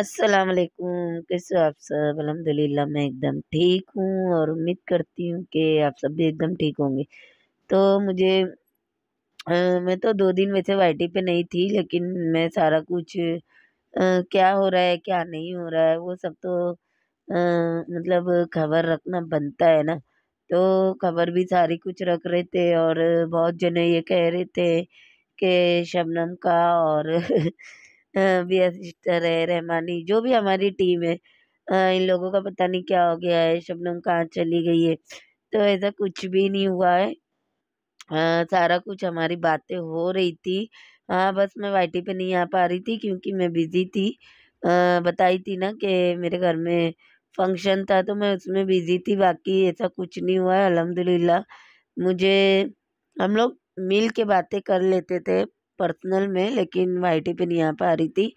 अस्सलाम वालेकुम कैसे आप सब अलहमदिल्ला मैं एकदम ठीक हूँ और उम्मीद करती हूँ कि आप सब भी एकदम ठीक होंगे तो मुझे आ, मैं तो दो दिन वैसे टी पे नहीं थी लेकिन मैं सारा कुछ आ, क्या हो रहा है क्या नहीं हो रहा है वो सब तो आ, मतलब खबर रखना बनता है ना तो खबर भी सारी कुछ रख रहे थे और बहुत जने ये कह रहे थे कि शबनम का और बेस्टर है रहमानी जो भी हमारी टीम है इन लोगों का पता नहीं क्या हो गया है शबनम कहाँ चली गई है तो ऐसा कुछ भी नहीं हुआ है आ, सारा कुछ हमारी बातें हो रही थी हाँ बस मैं वाइटी पे नहीं आ पा रही थी क्योंकि मैं बिज़ी थी बताई थी ना कि मेरे घर में फंक्शन था तो मैं उसमें बिज़ी थी बाकी ऐसा कुछ नहीं हुआ है अलहमदिल्ला मुझे हम लोग मिल के बातें कर लेते थे पर्सनल में लेकिन वाई टी पे नहीं आ पा रही थी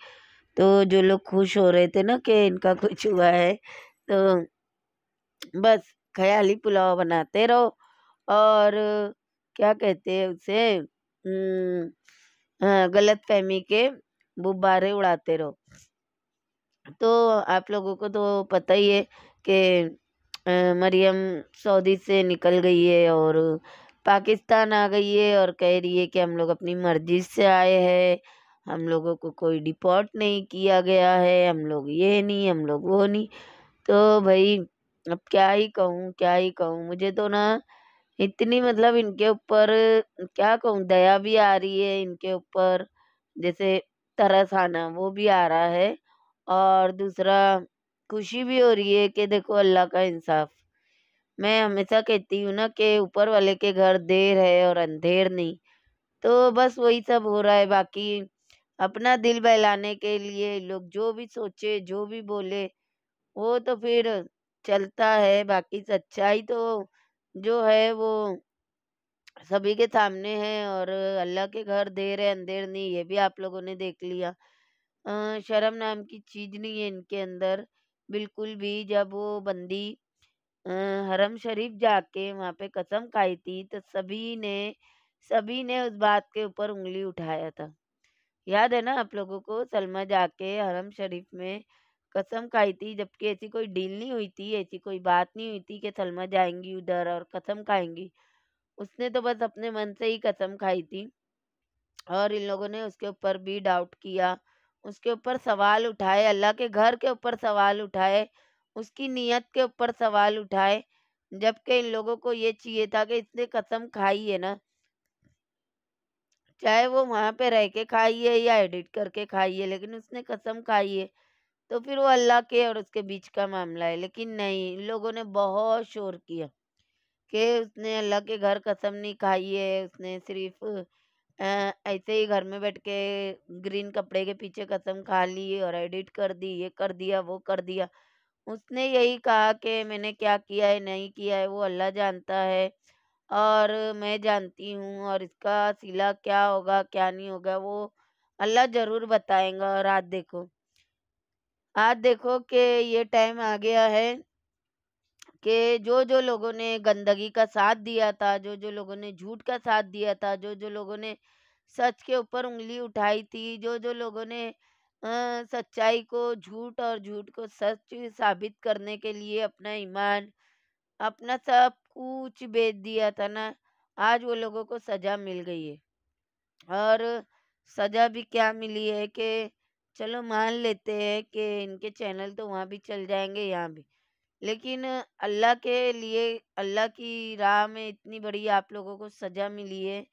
तो जो लोग खुश हो रहे थे ना कि इनका कुछ हुआ है तो बस ख्याली पुलाव बनाते रहो और क्या कहते हैं उसे हम्म, हाँ, गलत फहमी के गुब्बारे उड़ाते रहो तो आप लोगों को तो पता ही है कि मरियम सऊदी से निकल गई है और पाकिस्तान आ गई है और कह रही है कि हम लोग अपनी मर्ज़ी से आए हैं हम लोगों को कोई डिपोर्ट नहीं किया गया है हम लोग ये नहीं हम लोग वो नहीं तो भाई अब क्या ही कहूँ क्या ही कहूँ मुझे तो ना इतनी मतलब इनके ऊपर क्या कहूँ दया भी आ रही है इनके ऊपर जैसे तरस आना वो भी आ रहा है और दूसरा खुशी भी हो रही है कि देखो अल्लाह का इंसाफ मैं हमेशा कहती हूँ ना कि ऊपर वाले के घर देर है और अंधेर नहीं तो बस वही सब हो रहा है बाकी अपना दिल बहलाने के लिए लोग जो भी सोचे जो भी बोले वो तो फिर चलता है बाकी सच्चाई तो जो है वो सभी के सामने है और अल्लाह के घर देर है अंधेर नहीं ये भी आप लोगों ने देख लिया शर्म नाम की चीज़ नहीं है इनके अंदर बिल्कुल भी जब वो बंदी हरम शरीफ जाके वहाँ पे कसम खाई थी, तो सभी ने सभी ने उस बात के ऊपर उंगली उठाया था। याद है ना आप लोगों को सलमा जाके हरम शरीफ में कसम खाई थी, जबकि ऐसी कोई डील नहीं हुई थी, ऐसी कोई बात नहीं हुई थी कि सलमा जाएंगी उधर और कसम खाएंगी उसने तो बस अपने मन से ही कसम खाई थी। और इन लोगों ने उसके ऊपर भी डाउट किया, उसके ऊपर सवाल उठाए, अल्लाह के घर के ऊपर सवाल उठाए। उसकी नीयत के ऊपर सवाल उठाए जबकि इन लोगों को ये चाहिए था कि इसने कसम खाई है ना चाहे वो वहाँ पे रह के खाई है या एडिट करके खाई है लेकिन उसने कसम खाई है तो फिर वो अल्लाह के और उसके बीच का मामला है लेकिन नहीं इन लोगों ने बहुत शोर किया कि उसने अल्लाह के घर कसम नहीं खाई है उसने सिर्फ ऐसे ही घर में बैठ के ग्रीन कपड़े के पीछे कसम खा ली और एडिट कर दी ये कर दिया वो कर दिया उसने यही कहा कि मैंने क्या किया है नहीं किया है वो अल्लाह जानता है और मैं जानती हूँ और इसका सिला क्या होगा क्या नहीं होगा वो अल्लाह ज़रूर बताएगा और आज देखो आज देखो कि ये टाइम आ गया है कि जो जो लोगों ने गंदगी का साथ दिया था जो जो लोगों ने झूठ का साथ दिया था जो जो लोगों ने सच के ऊपर उंगली उठाई थी जो जो लोगों ने सच्चाई को झूठ और झूठ को सच साबित करने के लिए अपना ईमान अपना सब कुछ बेच दिया था ना आज वो लोगों को सज़ा मिल गई है और सज़ा भी क्या मिली है कि चलो मान लेते हैं कि इनके चैनल तो वहाँ भी चल जाएंगे यहाँ भी लेकिन अल्लाह के लिए अल्लाह की राह में इतनी बड़ी आप लोगों को सज़ा मिली है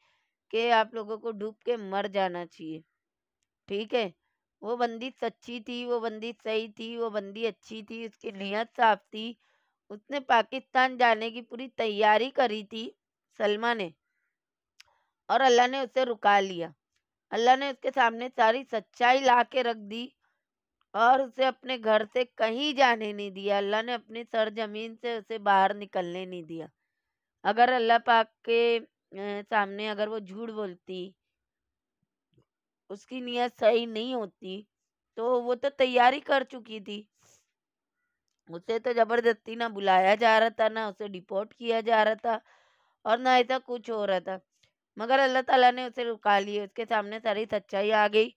कि आप लोगों को डूब के मर जाना चाहिए ठीक है वो बंदी सच्ची थी वो बंदी सही थी वो बंदी अच्छी थी उसकी नीयत साफ थी उसने पाकिस्तान जाने की पूरी तैयारी करी थी सलमा ने और अल्लाह ने उसे रुका लिया अल्लाह ने उसके सामने सारी सच्चाई ला के रख दी और उसे अपने घर से कहीं जाने नहीं दिया अल्लाह ने अपनी सरजमीन से उसे बाहर निकलने नहीं दिया अगर अल्लाह पाक के सामने अगर वो झूठ बोलती उसकी नीयत सही नहीं होती तो वो तो तैयारी कर चुकी थी उसे तो ज़बरदस्ती ना बुलाया जा रहा था ना उसे डिपोर्ट किया जा रहा था और ना ऐसा कुछ हो रहा था मगर अल्लाह ताला ने उसे रुका लिया उसके सामने सारी सच्चाई आ गई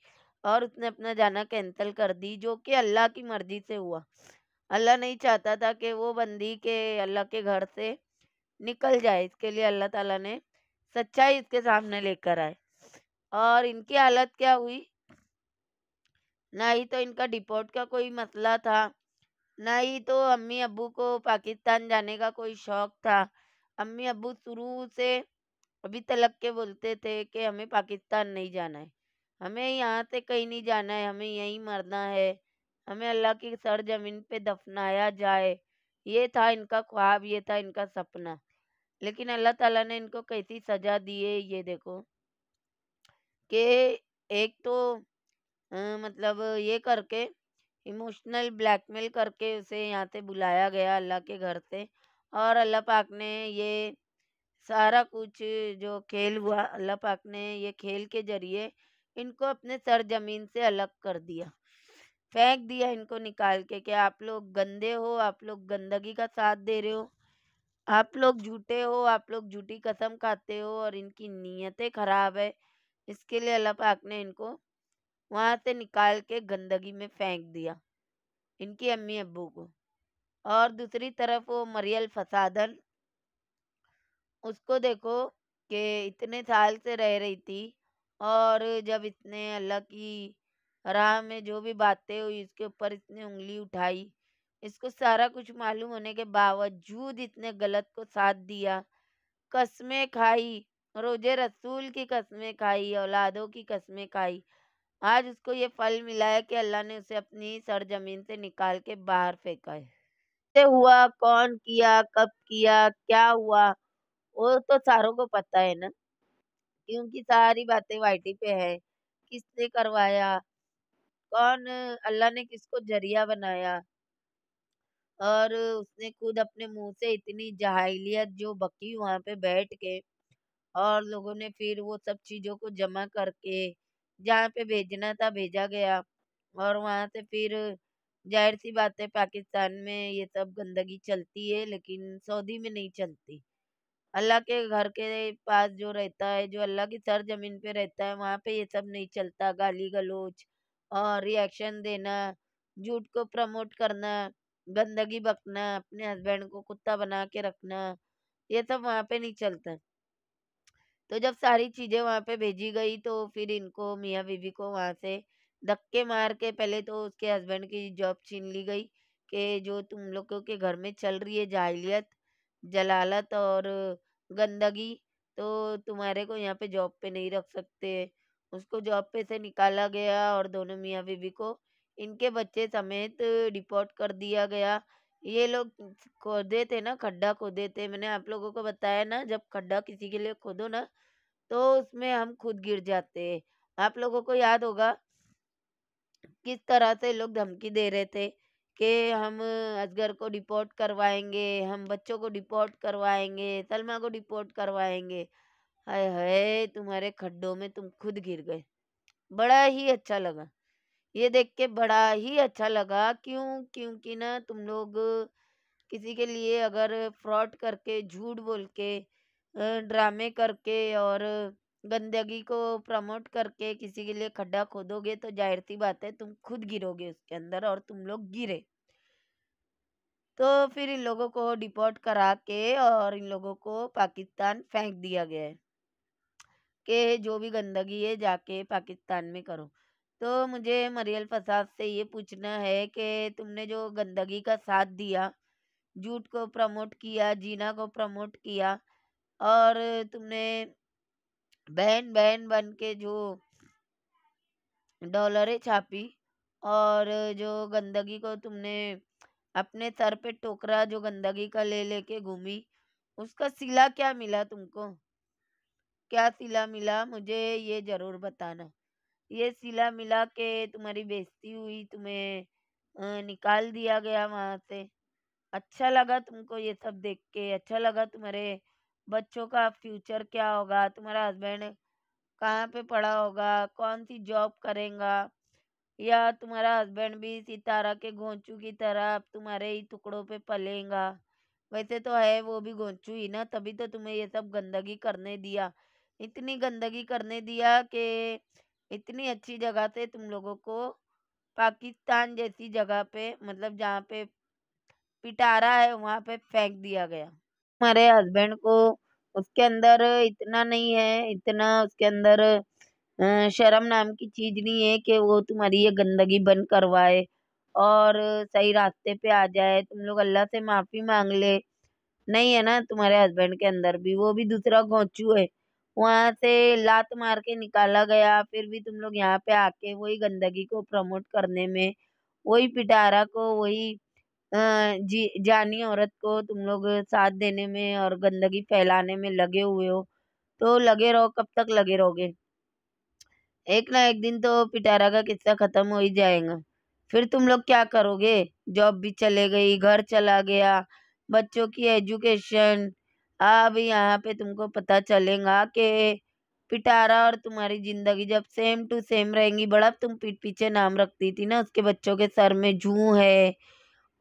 और उसने अपना जाना कैंसिल कर दी जो कि अल्लाह की मर्जी से हुआ अल्लाह नहीं चाहता था कि वो बंदी के अल्लाह के घर से निकल जाए इसके लिए अल्लाह ताला ने सच्चाई इसके सामने लेकर आए और इनकी हालत क्या हुई ना ही तो इनका डिपोर्ट का कोई मसला था ना ही तो अम्मी अबू को पाकिस्तान जाने का कोई शौक़ था अम्मी अबू शुरू से अभी तलक के बोलते थे कि हमें पाकिस्तान नहीं जाना है हमें यहाँ से कहीं नहीं जाना है हमें यहीं मरना है हमें अल्लाह की सर ज़मीन पे दफनाया जाए ये था इनका ख्वाब ये था इनका सपना लेकिन अल्लाह ताला ने इनको कैसी सज़ा दी है ये देखो कि एक तो मतलब ये करके इमोशनल ब्लैकमेल करके उसे यहाँ से बुलाया गया अल्लाह के घर से और अल्लाह पाक ने ये सारा कुछ जो खेल हुआ अल्लाह पाक ने ये खेल के ज़रिए इनको अपने सर ज़मीन से अलग कर दिया फेंक दिया इनको निकाल के कि आप लोग गंदे हो आप लोग गंदगी का साथ दे रहे हो आप लोग झूठे हो आप लोग झूठी कसम खाते हो और इनकी नीयतें ख़राब है इसके लिए अल्लाह पाक ने इनको वहाँ से निकाल के गंदगी में फेंक दिया इनकी अम्मी अबू को और दूसरी तरफ वो मरियल फसादन उसको देखो कि इतने साल से रह रही थी और जब इसने अल्लाह की राह में जो भी बातें हुई इसके ऊपर इसने उंगली उठाई इसको सारा कुछ मालूम होने के बावजूद इसने गलत को साथ दिया कस्में खाई रोजे रसूल की कस्में खाई औलादों की कस्में खाई आज उसको ये फल मिला है कि अल्लाह ने उसे अपनी सरजमीन से निकाल के बाहर फेंका है हुआ कौन किया कब किया क्या हुआ वो तो सारों को पता है ना क्योंकि सारी बातें वाइटी पे है किसने करवाया कौन अल्लाह ने किसको जरिया बनाया और उसने खुद अपने मुंह से इतनी जहालियत जो बकी वहां पे बैठ के और लोगों ने फिर वो सब चीज़ों को जमा करके जहाँ पे भेजना था भेजा गया और वहाँ से फिर जाहिर सी बात है पाकिस्तान में ये सब गंदगी चलती है लेकिन सऊदी में नहीं चलती अल्लाह के घर के पास जो रहता है जो अल्लाह की सर जमीन पे रहता है वहाँ पे ये सब नहीं चलता गाली गलोच और रिएक्शन देना झूठ को प्रमोट करना गंदगी बकना अपने हस्बैंड को कुत्ता बना के रखना ये सब वहाँ पे नहीं चलता तो जब सारी चीज़ें वहाँ पे भेजी गई तो फिर इनको मियाँ बीबी को वहाँ से धक्के मार के पहले तो उसके हस्बैंड की जॉब छीन ली गई कि जो तुम लोगों के घर में चल रही है जाहिलियत जलालत और गंदगी तो तुम्हारे को यहाँ पे जॉब पे नहीं रख सकते उसको जॉब पे से निकाला गया और दोनों मियाँ बीबी को इनके बच्चे समेत डिपोर्ट कर दिया गया ये लोग खोदे थे ना खड्डा खोदे थे मैंने आप लोगों को बताया ना जब खड्डा किसी के लिए खोदो ना तो उसमें हम खुद गिर जाते हैं आप लोगों को याद होगा किस तरह से लोग धमकी दे रहे थे कि हम असगर को डिपोर्ट करवाएंगे हम बच्चों को डिपोर्ट करवाएंगे सलमा को डिपोर्ट करवाएंगे हाय हाय तुम्हारे खड्डों में तुम खुद गिर गए बड़ा ही अच्छा लगा ये देख के बड़ा ही अच्छा लगा क्यों क्योंकि ना तुम लोग किसी के लिए अगर फ्रॉड करके झूठ बोल के ड्रामे करके और गंदगी को प्रमोट करके किसी के लिए खड्डा खोदोगे तो जाहिर सी बात है तुम खुद गिरोगे उसके अंदर और तुम लोग गिरे तो फिर इन लोगों को डिपोर्ट करा के और इन लोगों को पाकिस्तान फेंक दिया गया है कि जो भी गंदगी है जाके पाकिस्तान में करो तो मुझे मरियल फसाद से ये पूछना है कि तुमने जो गंदगी का साथ दिया झूठ को प्रमोट किया जीना को प्रमोट किया और तुमने बहन बहन बन के जो डॉलरें छापी और जो गंदगी को तुमने अपने सर पे टोकरा जो गंदगी का ले लेके घूमी उसका सिला क्या मिला तुमको क्या सिला मिला मुझे ये ज़रूर बताना ये सिला मिला के तुम्हारी बेइज्जती हुई तुम्हें निकाल दिया गया वहाँ से अच्छा लगा तुमको ये सब देख के अच्छा लगा तुम्हारे बच्चों का फ्यूचर क्या होगा तुम्हारा हस्बैंड कहाँ पे पढ़ा होगा कौन सी जॉब करेगा या तुम्हारा हस्बैंड भी सितारा के घोंचू की तरह अब तुम्हारे ही टुकड़ों पे पलेगा वैसे तो है वो भी घोंचू ही ना तभी तो तुम्हें ये सब गंदगी करने दिया इतनी गंदगी करने दिया कि इतनी अच्छी जगह से तुम लोगों को पाकिस्तान जैसी जगह पे मतलब जहाँ पे पिटारा है वहाँ पे फेंक दिया गया हमारे हस्बैंड को उसके अंदर इतना नहीं है इतना उसके अंदर शर्म नाम की चीज़ नहीं है कि वो तुम्हारी ये गंदगी बंद करवाए और सही रास्ते पे आ जाए तुम लोग अल्लाह से माफ़ी मांग ले नहीं है ना तुम्हारे हस्बैंड के अंदर भी वो भी दूसरा गोचू है वहाँ से लात मार के निकाला गया फिर भी तुम लोग यहाँ पे आके वही गंदगी को प्रमोट करने में वही पिटारा को वही जी जानी औरत को तुम लोग साथ देने में और गंदगी फैलाने में लगे हुए हो तो लगे रहो कब तक लगे रहोगे एक ना एक दिन तो पिटारा का किस्सा ख़त्म हो ही जाएगा फिर तुम लोग क्या करोगे जॉब भी चले गई घर चला गया बच्चों की एजुकेशन अब यहाँ पे तुमको पता चलेगा कि पिटारा और तुम्हारी ज़िंदगी जब सेम टू सेम रहेंगी बड़ा तुम पीठ पीछे नाम रखती थी ना उसके बच्चों के सर में जू है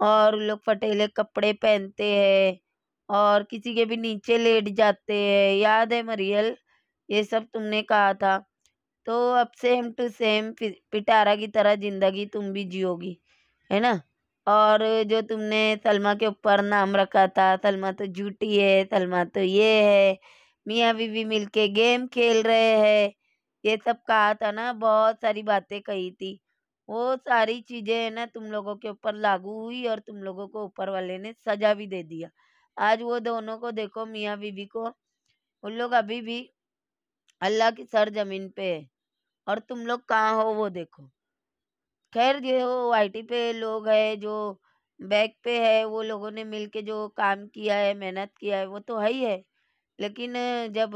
और लोग फटेले कपड़े पहनते हैं और किसी के भी नीचे लेट जाते हैं याद है मरियल ये सब तुमने कहा था तो अब सेम टू सेम पिटारा की तरह ज़िंदगी तुम भी जियोगी है ना और जो तुमने सलमा के ऊपर नाम रखा था सलमा तो झूठी है सलमा तो ये है मियाँ बीवी मिलके गेम खेल रहे हैं ये सब कहा था ना बहुत सारी बातें कही थी वो सारी चीज़ें है ना तुम लोगों के ऊपर लागू हुई और तुम लोगों को ऊपर वाले ने सजा भी दे दिया आज वो दोनों को देखो मियाँ बीवी को उन लोग अभी भी अल्लाह की सर ज़मीन पे है और तुम लोग कहाँ हो वो देखो खैर जो वाई पे लोग है जो बैक पे है वो लोगों ने मिल के जो काम किया है मेहनत किया है वो तो है ही है लेकिन जब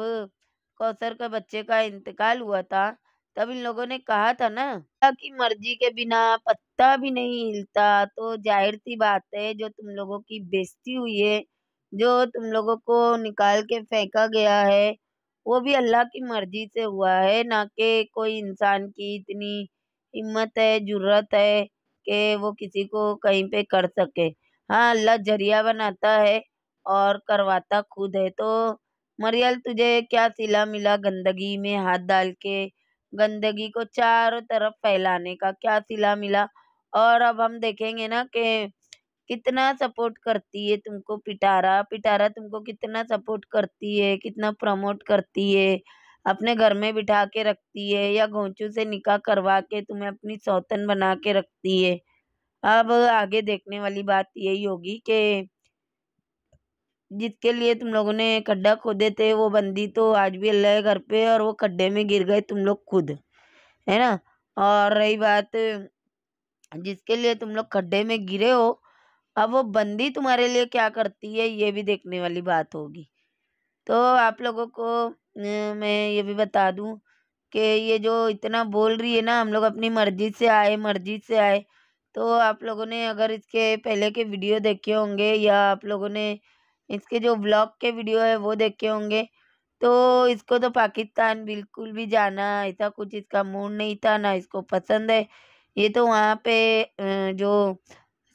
कौसर के बच्चे का इंतकाल हुआ था तब इन लोगों ने कहा था ना कि मर्जी के बिना पत्ता भी नहीं हिलता तो जाहिर सी बात है जो तुम लोगों की बेइज्जती हुई है जो तुम लोगों को निकाल के फेंका गया है वो भी अल्लाह की मर्जी से हुआ है ना कि कोई इंसान की इतनी हिम्मत है जुर्रत है कि वो किसी को कहीं पे कर सके हाँ अल्लाह जरिया बनाता है और करवाता खुद है तो मरियल तुझे क्या सिला मिला गंदगी में हाथ डाल के गंदगी को चारों तरफ फैलाने का क्या सिला मिला और अब हम देखेंगे ना कि कितना सपोर्ट करती है तुमको पिटारा पिटारा तुमको कितना सपोर्ट करती है कितना प्रमोट करती है अपने घर में बिठा के रखती है या घोंचू से निकाह करवा के तुम्हें अपनी सौतन बना के रखती है अब आगे देखने वाली बात यही होगी कि जिसके लिए तुम लोगों ने खड्डा खोदे थे वो बंदी तो आज भी अल्लाह घर पे और वो खड्डे में गिर गए तुम लोग खुद है ना और रही बात जिसके लिए तुम लोग खड्डे में गिरे हो अब वो बंदी तुम्हारे लिए क्या करती है ये भी देखने वाली बात होगी तो आप लोगों को मैं ये भी बता दूँ कि ये जो इतना बोल रही है ना हम लोग अपनी मर्ज़ी से आए मर्ज़ी से आए तो आप लोगों ने अगर इसके पहले के वीडियो देखे होंगे या आप लोगों ने इसके जो ब्लॉग के वीडियो है वो देखे होंगे तो इसको तो पाकिस्तान बिल्कुल भी जाना ऐसा कुछ इसका मूड नहीं था ना इसको पसंद है ये तो वहाँ पे जो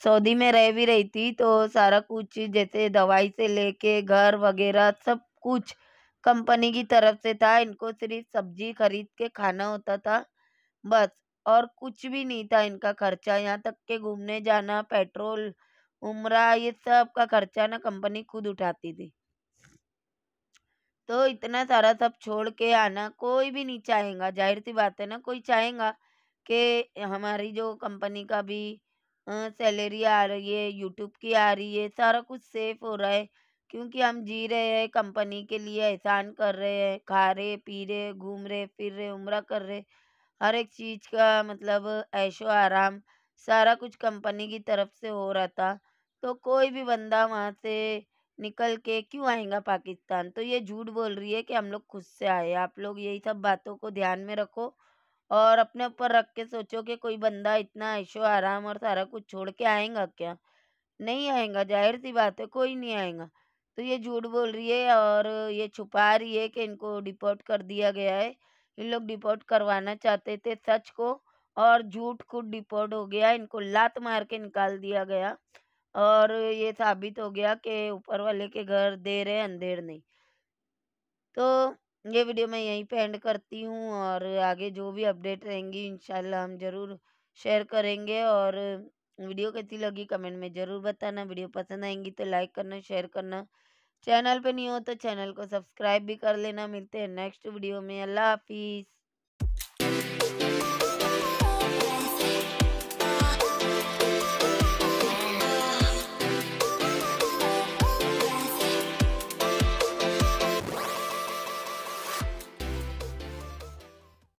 सऊदी में रह भी रही थी तो सारा कुछ जैसे दवाई से लेके घर वगैरह सब कुछ कंपनी की तरफ से था इनको सिर्फ सब्जी खरीद के खाना होता था बस और कुछ भी नहीं था इनका खर्चा यहाँ तक के घूमने जाना पेट्रोल उमरा ये सब का खर्चा ना कंपनी खुद उठाती थी तो इतना सारा सब छोड़ के आना कोई भी नहीं चाहेगा जाहिर सी बात है ना कोई चाहेगा कि हमारी जो कंपनी का भी सैलरी आ रही है यूट्यूब की आ रही है सारा कुछ सेफ हो रहा है क्योंकि हम जी रहे हैं कंपनी के लिए एहसान कर रहे हैं खा रहे पी रहे घूम रहे फिर रहे उम्र कर रहे हर एक चीज़ का मतलब ऐशो आराम सारा कुछ कंपनी की तरफ से हो रहा था तो कोई भी बंदा वहाँ से निकल के क्यों आएगा पाकिस्तान तो ये झूठ बोल रही है कि हम लोग खुद से आए आप लोग यही सब बातों को ध्यान में रखो और अपने ऊपर रख के सोचो कि कोई बंदा इतना ऐशो आराम और सारा कुछ छोड़ के आएगा क्या नहीं आएगा जाहिर सी बात है कोई नहीं आएगा तो ये झूठ बोल रही है और ये छुपा रही है कि इनको डिपोर्ट कर दिया गया है इन लोग डिपोर्ट करवाना चाहते थे सच को और झूठ को डिपोर्ट हो गया इनको लात मार के निकाल दिया गया और ये साबित हो गया कि ऊपर वाले के घर देर है अंधेर नहीं तो ये वीडियो मैं यहीं पे एंड करती हूँ और आगे जो भी अपडेट रहेंगी इनशाला हम ज़रूर शेयर करेंगे और वीडियो कैसी लगी कमेंट में ज़रूर बताना वीडियो पसंद आएंगी तो लाइक करना शेयर करना चैनल पे नहीं हो तो चैनल को सब्सक्राइब भी कर लेना मिलते हैं नेक्स्ट वीडियो में अल्लाह हाफिज़